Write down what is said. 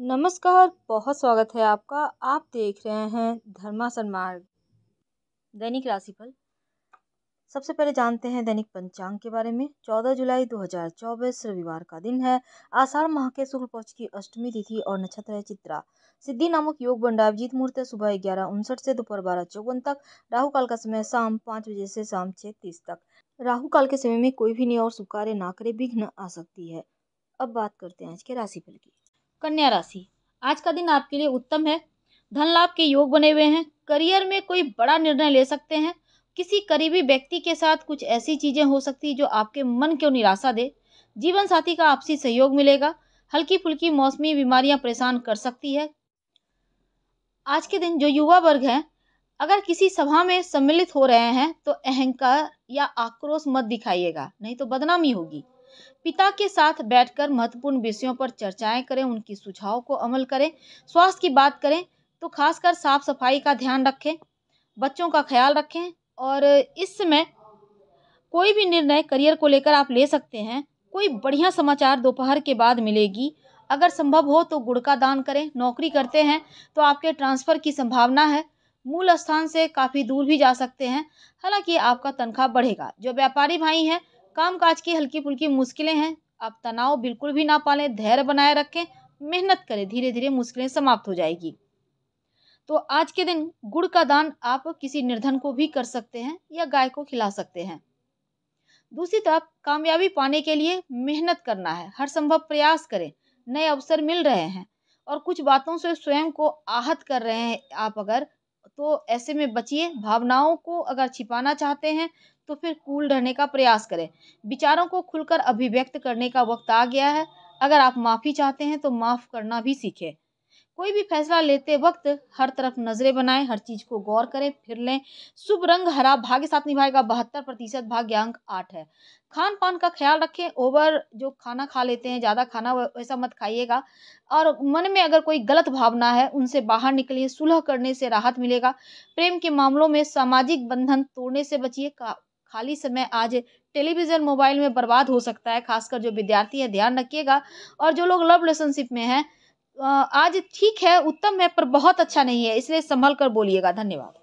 नमस्कार बहुत स्वागत है आपका आप देख रहे हैं धर्मा सन्मार्ग दैनिक राशिफल सबसे पहले जानते हैं दैनिक पंचांग के बारे में 14 जुलाई 2024 रविवार का दिन है आषाढ़ माह के शुक्ल पक्ष की अष्टमी तिथि और नक्षत्र है चित्रा सिद्धि नामक योग बंडा जीत मुहूर्त सुबह ग्यारह उनसठ से दोपहर बारह चौवन तक राहु काल का समय शाम पाँच बजे से शाम छः तीस तक राहु काल के समय में कोई भी नियम और सुकार्य ना करे विघ्न आ सकती है अब बात करते हैं आज के राशिफल की कन्या राशि आज का दिन आपके लिए उत्तम है धन लाभ के योग बने हुए हैं करियर में कोई बड़ा निर्णय ले सकते हैं किसी करीबी व्यक्ति के साथ कुछ ऐसी चीजें हो सकती जो आपके मन को निराशा दे जीवन साथी का आपसी सहयोग मिलेगा हल्की फुल्की मौसमी बीमारियां परेशान कर सकती है आज के दिन जो युवा वर्ग है अगर किसी सभा में सम्मिलित हो रहे हैं तो अहंकार या आक्रोश मत दिखाइएगा नहीं तो बदनामी होगी पिता के साथ बैठकर महत्वपूर्ण विषयों पर चर्चाएं करें उनकी सुझाव को अमल करें स्वास्थ्य की बात करें तो खासकर साफ सफाई का ध्यान रखें बच्चों का ख्याल रखें और इस समय कोई भी निर्णय करियर को लेकर आप ले सकते हैं कोई बढ़िया समाचार दोपहर के बाद मिलेगी अगर संभव हो तो गुड़ का दान करें नौकरी करते हैं तो आपके ट्रांसफ़र की संभावना है मूल स्थान से काफ़ी दूर भी जा सकते हैं हालांकि आपका तनख्वाह बढ़ेगा जो व्यापारी भाई हैं कामकाज की हल्की फुल्की मुश्किलें हैं आप तनाव बिल्कुल भी ना पालें धैर्य बनाए रखें मेहनत करें धीरे धीरे मुश्किलें समाप्त हो जाएगी तो आज के दिन गुड़ का दान आप किसी निर्धन को भी कर सकते हैं या गाय को खिला सकते हैं दूसरी तरफ कामयाबी पाने के लिए मेहनत करना है हर संभव प्रयास करें नए अवसर मिल रहे हैं और कुछ बातों से स्वयं को आहत कर रहे हैं आप अगर तो ऐसे में बचिए भावनाओं को अगर छिपाना चाहते हैं तो फिर कूल रहने का प्रयास करें विचारों को खुलकर अभिव्यक्त करने का वक्त आ गया है अगर आप माफ़ी चाहते हैं तो माफ़ करना भी सीखें कोई भी फैसला लेते वक्त हर तरफ नजरें बनाएं हर चीज को गौर करें फिर लें शुभ रंग हरा भाग्य साथ निभाएगा बहत्तर प्रतिशत भाग्यांक आठ है खान पान का ख्याल रखें ओवर जो खाना खा लेते हैं ज़्यादा खाना वैसा मत खाइएगा और मन में अगर कोई गलत भावना है उनसे बाहर निकलिए सुलह करने से राहत मिलेगा प्रेम के मामलों में सामाजिक बंधन तोड़ने से बचिए खाली समय आज टेलीविज़न मोबाइल में बर्बाद हो सकता है खासकर जो विद्यार्थी है ध्यान रखिएगा और जो लोग लव रिलेशनशिप में हैं आज ठीक है उत्तम है पर बहुत अच्छा नहीं है इसलिए संभल कर बोलिएगा धन्यवाद